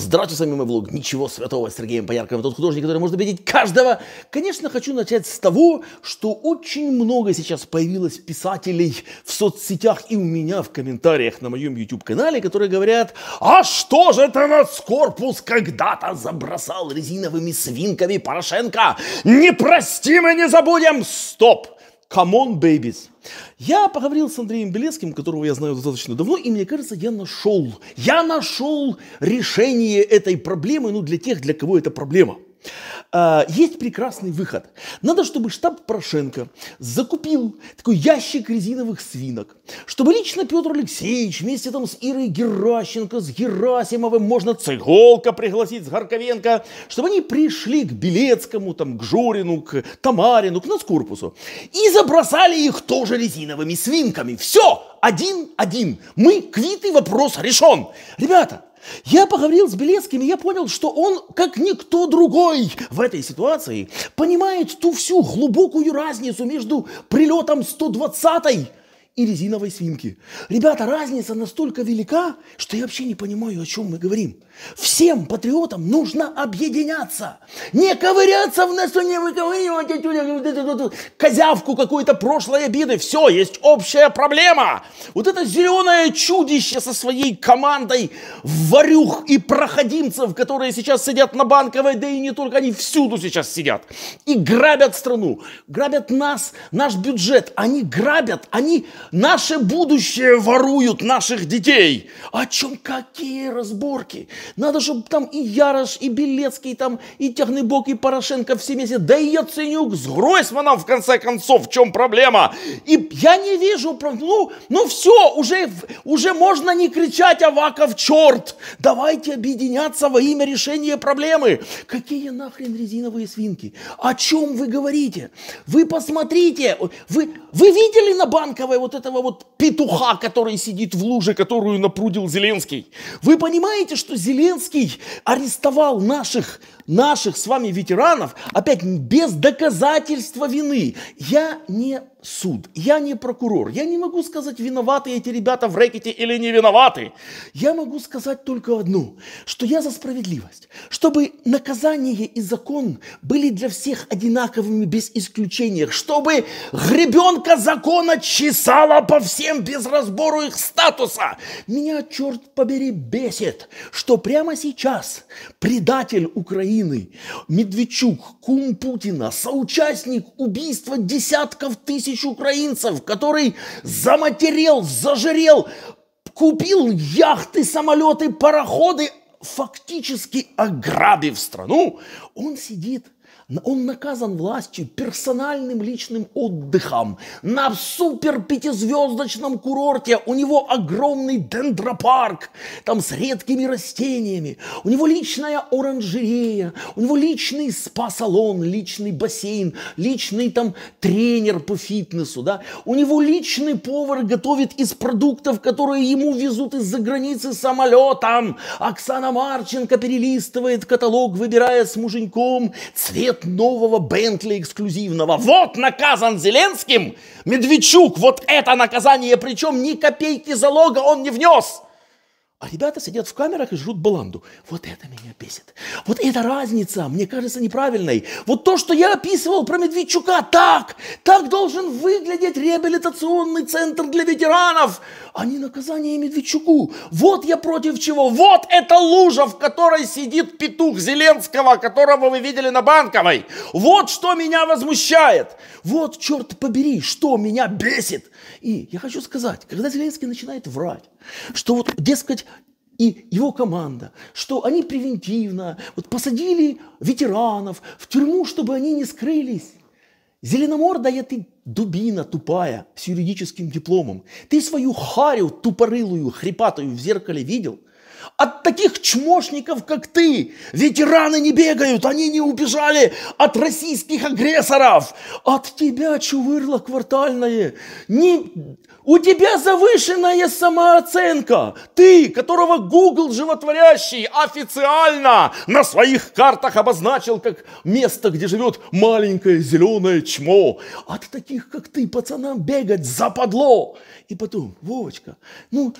Здравствуйте, с вами мой блог «Ничего святого» с Сергеем Поярковым, тот художник, который может убедить каждого. Конечно, хочу начать с того, что очень много сейчас появилось писателей в соцсетях и у меня в комментариях на моем YouTube-канале, которые говорят «А что же это нас корпус когда-то забросал резиновыми свинками Порошенко? Не простим и не забудем! Стоп!» Come on, babies. Я поговорил с Андреем Белецким, которого я знаю достаточно давно, и мне кажется, я нашел, я нашел решение этой проблемы, ну, для тех, для кого это проблема. А, есть прекрасный выход. Надо, чтобы штаб Порошенко закупил такой ящик резиновых свинок, чтобы лично Петр Алексеевич вместе там с Ирой Геращенко, с Герасимовым, можно Цыголка пригласить, с Горковенко, чтобы они пришли к Белецкому, там, к Жорину, к Тамарину, к наскорпусу и забросали их тоже резиновыми свинками. Все, один-один. Мы квиты, вопрос решен. Ребята, я поговорил с Белецким, и я понял, что он, как никто другой в этой ситуации, понимает ту всю глубокую разницу между прилетом 120-й и резиновой свинки. Ребята, разница настолько велика, что я вообще не понимаю, о чем мы говорим. Всем патриотам нужно объединяться. Не ковыряться в носу, не выковыривать отсюда козявку какой-то прошлой обиды. Все, есть общая проблема. Вот это зеленое чудище со своей командой варюх и проходимцев, которые сейчас сидят на банковой, да и не только, они всюду сейчас сидят. И грабят страну, грабят нас, наш бюджет. Они грабят, они Наше будущее воруют наших детей. О чем какие разборки? Надо, чтобы там и Ярош, и Белецкий, там, и Тягныбок, и Порошенко все вместе. Да и Яценюк с Гройсманом, в конце концов, в чем проблема? И я не вижу, ну, ну все, уже, уже можно не кричать Аваков, черт! Давайте объединяться во имя решения проблемы. Какие нахрен резиновые свинки? О чем вы говорите? Вы посмотрите, вы, вы видели на банковой вот этого вот петуха, который сидит в луже, которую напрудил Зеленский. Вы понимаете, что Зеленский арестовал наших наших с вами ветеранов, опять без доказательства вины. Я не суд, я не прокурор, я не могу сказать, виноваты эти ребята в рэкете или не виноваты. Я могу сказать только одну что я за справедливость, чтобы наказание и закон были для всех одинаковыми без исключения, чтобы гребенка закона чесала по всем без разбору их статуса. Меня, черт побери, бесит, что прямо сейчас предатель Украины Украины. Медведчук, кум Путина, соучастник убийства десятков тысяч украинцев, который заматерел, зажирел, купил яхты, самолеты, пароходы, фактически ограбив страну, он сидит – он наказан властью, персональным личным отдыхом. На супер пятизвездочном курорте у него огромный дендропарк, там с редкими растениями. У него личная оранжерея, у него личный спа-салон, личный бассейн, личный там тренер по фитнесу, да. У него личный повар готовит из продуктов, которые ему везут из-за границы самолетом. Оксана Марченко перелистывает каталог, выбирая с муженьком цвет цвет нового Бентли эксклюзивного. Вот наказан Зеленским Медведчук. Вот это наказание, причем ни копейки залога он не внес. А ребята сидят в камерах и жрут баланду. Вот это меня бесит. Вот эта разница мне кажется неправильной. Вот то, что я описывал про Медведчука, так, так должен выглядеть реабилитационный центр для ветеранов, а не наказание Медведчуку. Вот я против чего. Вот эта лужа, в которой сидит петух Зеленского, которого вы видели на Банковой. Вот что меня возмущает. Вот, черт побери, что меня бесит. И я хочу сказать, когда Зеленский начинает врать, что вот, дескать, и его команда, что они превентивно вот, посадили ветеранов в тюрьму, чтобы они не скрылись. Зеленомордая ты дубина тупая с юридическим дипломом. Ты свою харю тупорылую, хрипатую в зеркале видел – от таких чмошников, как ты. Ветераны не бегают, они не убежали от российских агрессоров. От тебя, чувырло квартальное. Не... У тебя завышенная самооценка. Ты, которого Google животворящий официально на своих картах обозначил как место, где живет маленькое зеленое чмо. От таких, как ты, пацанам бегать западло. И потом, Вовочка, ну,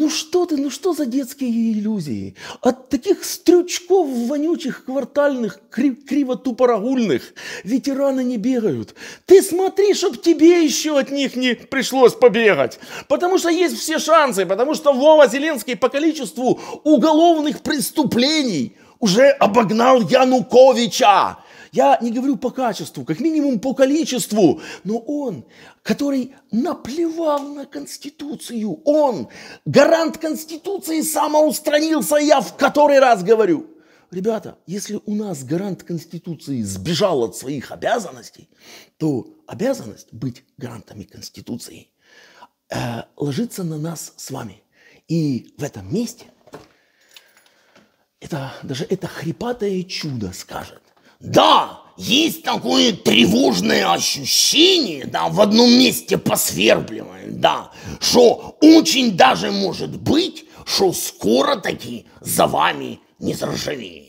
ну что ты, ну что за детские иллюзии? От таких стрючков вонючих, квартальных, крив, криво-тупорогульных ветераны не бегают. Ты смотри, чтоб тебе еще от них не пришлось побегать. Потому что есть все шансы, потому что Вова Зеленский по количеству уголовных преступлений уже обогнал Януковича. Я не говорю по качеству, как минимум по количеству, но он, который наплевал на Конституцию, он, гарант Конституции, самоустранился, я в который раз говорю. Ребята, если у нас гарант Конституции сбежал от своих обязанностей, то обязанность быть гарантами Конституции э, ложится на нас с вами. И в этом месте – это даже это хрипатое чудо скажет. Да, есть такое тревожное ощущение, да, в одном месте посвербливаем, да, что очень даже может быть, что скоро таки за вами не заржавеет.